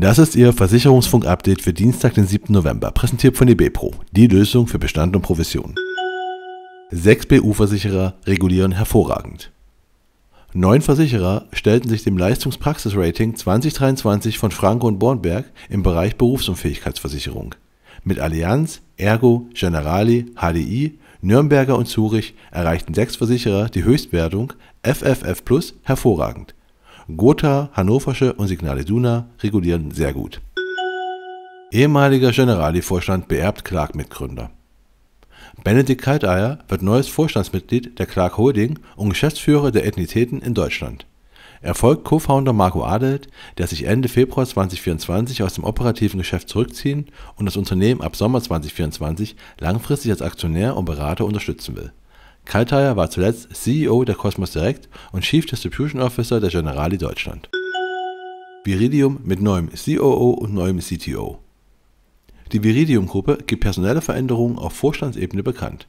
Das ist Ihr Versicherungsfunk-Update für Dienstag, den 7. November, präsentiert von eBepro, die Lösung für Bestand und Provision. 6 BU-Versicherer regulieren hervorragend. Neun Versicherer stellten sich dem leistungspraxis Leistungspraxisrating 2023 von Franco und Bornberg im Bereich Berufsunfähigkeitsversicherung mit Allianz, Ergo, Generali, HDI, Nürnberger und Zurich erreichten sechs Versicherer die Höchstwertung FFF Plus hervorragend. Gotha, Hannoversche und Signale Duna regulieren sehr gut. Ehemaliger Generali-Vorstand beerbt Clark Mitgründer. Benedikt Kalteier wird neues Vorstandsmitglied der Clark Holding und Geschäftsführer der Ethnitäten in Deutschland. Er folgt Co-Founder Marco Adelt, der sich Ende Februar 2024 aus dem operativen Geschäft zurückziehen und das Unternehmen ab Sommer 2024 langfristig als Aktionär und Berater unterstützen will. Kalteier war zuletzt CEO der Cosmos Direct und Chief Distribution Officer der Generali Deutschland. Viridium mit neuem COO und neuem CTO. Die Viridium-Gruppe gibt personelle Veränderungen auf Vorstandsebene bekannt.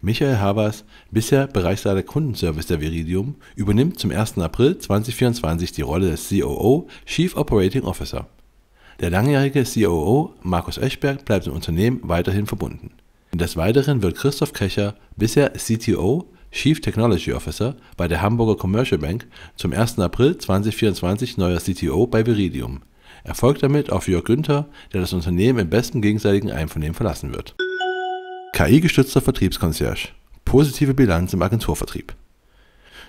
Michael Habers, bisher Bereichsleiter Kundenservice der Viridium, übernimmt zum 1. April 2024 die Rolle des COO, Chief Operating Officer. Der langjährige COO Markus Eschberg bleibt dem Unternehmen weiterhin verbunden. Des Weiteren wird Christoph Kecher, bisher CTO, Chief Technology Officer bei der Hamburger Commercial Bank, zum 1. April 2024 neuer CTO bei Viridium. Er folgt damit auf Jörg Günther, der das Unternehmen im besten gegenseitigen Einvernehmen verlassen wird. KI-gestützter Vertriebskonzerge. Positive Bilanz im Agenturvertrieb.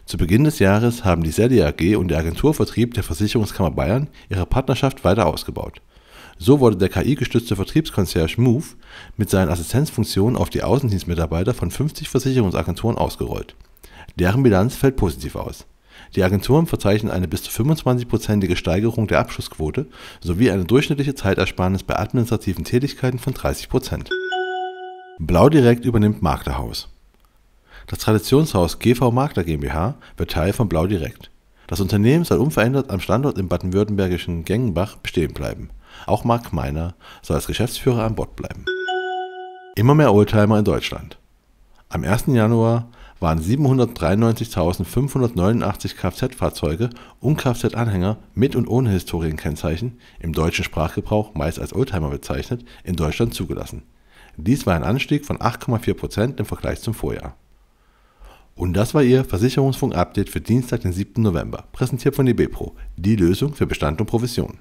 Zu Beginn des Jahres haben die Sedia AG und der Agenturvertrieb der Versicherungskammer Bayern ihre Partnerschaft weiter ausgebaut. So wurde der KI-gestützte Vertriebskonzert Move mit seinen Assistenzfunktionen auf die Außendienstmitarbeiter von 50 Versicherungsagenturen ausgerollt. Deren Bilanz fällt positiv aus. Die Agenturen verzeichnen eine bis zu 25-prozentige Steigerung der Abschlussquote sowie eine durchschnittliche Zeitersparnis bei administrativen Tätigkeiten von 30 Prozent. Blau Direkt übernimmt Maklerhaus. Das Traditionshaus GV Makler GmbH wird Teil von Blau Direkt. Das Unternehmen soll unverändert am Standort im baden-württembergischen Gengenbach bestehen bleiben. Auch Marc Meiner soll als Geschäftsführer an Bord bleiben. Immer mehr Oldtimer in Deutschland. Am 1. Januar waren 793.589 Kfz-Fahrzeuge und Kfz-Anhänger mit und ohne Historienkennzeichen, im deutschen Sprachgebrauch meist als Oldtimer bezeichnet, in Deutschland zugelassen. Dies war ein Anstieg von 8,4% im Vergleich zum Vorjahr. Und das war Ihr Versicherungsfunk-Update für Dienstag, den 7. November, präsentiert von eBepro, die Lösung für Bestand und Provision.